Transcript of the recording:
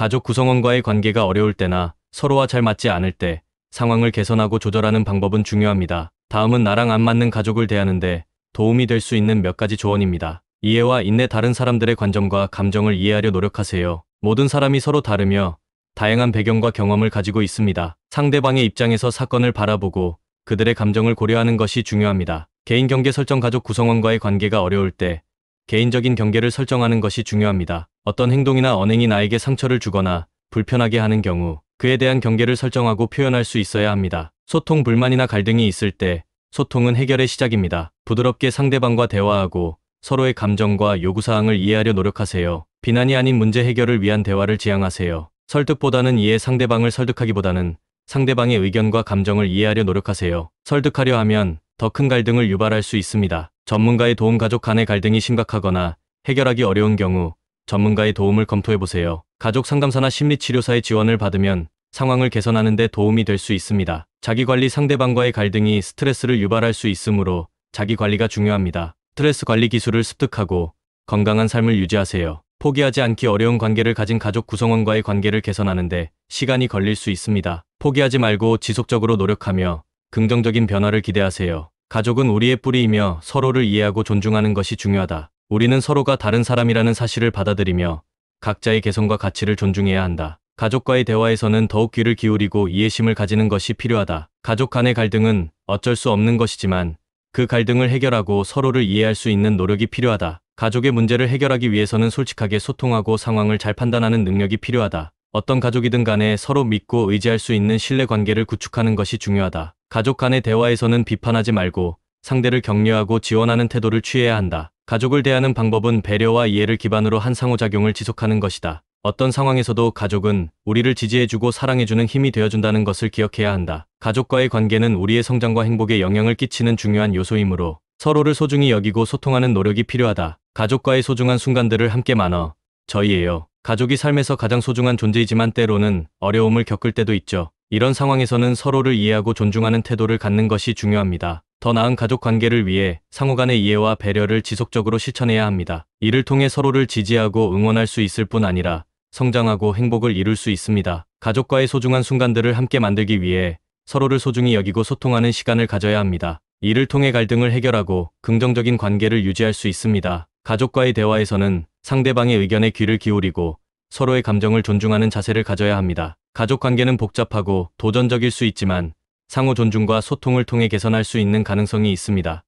가족 구성원과의 관계가 어려울 때나 서로와 잘 맞지 않을 때 상황을 개선하고 조절하는 방법은 중요합니다. 다음은 나랑 안 맞는 가족을 대하는데 도움이 될 수 있는 몇 가지 조언입니다. 이해와 인내 다른 사람들의 관점과 감정을 이해하려 노력하세요. 모든 사람이 서로 다르며 다양한 배경과 경험을 가지고 있습니다. 상대방의 입장에서 사건을 바라보고 그들의 감정을 고려하는 것이 중요합니다. 개인 경계 설정 가족 구성원과의 관계가 어려울 때 개인적인 경계를 설정하는 것이 중요합니다. 어떤 행동이나 언행이 나에게 상처를 주거나 불편하게 하는 경우 그에 대한 경계를 설정하고 표현할 수 있어야 합니다. 소통 불만이나 갈등이 있을 때 소통은 해결의 시작입니다. 부드럽게 상대방과 대화하고 서로의 감정과 요구사항을 이해하려 노력하세요. 비난이 아닌 문제 해결을 위한 대화를 지향하세요. 설득보다는 이해 상대방을 설득하기보다는 상대방의 의견과 감정을 이해하려 노력하세요. 설득하려 하면 더 큰 갈등을 유발할 수 있습니다. 전문가의 도움 가족 간의 갈등이 심각하거나 해결하기 어려운 경우 전문가의 도움을 검토해보세요. 가족 상담사나 심리치료사의 지원을 받으면 상황을 개선하는 데 도움이 될 수 있습니다. 자기관리 상대방과의 갈등이 스트레스를 유발할 수 있으므로 자기관리가 중요합니다. 스트레스 관리 기술을 습득하고 건강한 삶을 유지하세요. 포기하지 않기 어려운 관계를 가진 가족 구성원과의 관계를 개선하는데 시간이 걸릴 수 있습니다. 포기하지 말고 지속적으로 노력하며 긍정적인 변화를 기대하세요. 가족은 우리의 뿌리이며 서로를 이해하고 존중하는 것이 중요하다. 우리는 서로가 다른 사람이라는 사실을 받아들이며 각자의 개성과 가치를 존중해야 한다. 가족과의 대화에서는 더욱 귀를 기울이고 이해심을 가지는 것이 필요하다. 가족 간의 갈등은 어쩔 수 없는 것이지만 그 갈등을 해결하고 서로를 이해할 수 있는 노력이 필요하다. 가족의 문제를 해결하기 위해서는 솔직하게 소통하고 상황을 잘 판단하는 능력이 필요하다. 어떤 가족이든 간에 서로 믿고 의지할 수 있는 신뢰관계를 구축하는 것이 중요하다. 가족 간의 대화에서는 비판하지 말고 상대를 격려하고 지원하는 태도를 취해야 한다. 가족을 대하는 방법은 배려와 이해를 기반으로 한 상호작용을 지속하는 것이다. 어떤 상황에서도 가족은 우리를 지지해주고 사랑해주는 힘이 되어준다는 것을 기억해야 한다. 가족과의 관계는 우리의 성장과 행복에 영향을 끼치는 중요한 요소이므로 서로를 소중히 여기고 소통하는 노력이 필요하다. 가족과의 소중한 순간들을 함께 만어 저희예요. 가족이 삶에서 가장 소중한 존재이지만 때로는 어려움을 겪을 때도 있죠. 이런 상황에서는 서로를 이해하고 존중하는 태도를 갖는 것이 중요합니다. 더 나은 가족 관계를 위해 상호 간의 이해와 배려를 지속적으로 실천해야 합니다. 이를 통해 서로를 지지하고 응원할 수 있을 뿐 아니라 성장하고 행복을 이룰 수 있습니다. 가족과의 소중한 순간들을 함께 만들기 위해 서로를 소중히 여기고 소통하는 시간을 가져야 합니다. 이를 통해 갈등을 해결하고 긍정적인 관계를 유지할 수 있습니다. 가족과의 대화에서는 상대방의 의견에 귀를 기울이고 서로의 감정을 존중하는 자세를 가져야 합니다. 가족 관계는 복잡하고 도전적일 수 있지만 상호 존중과 소통을 통해 개선할 수 있는 가능성이 있습니다.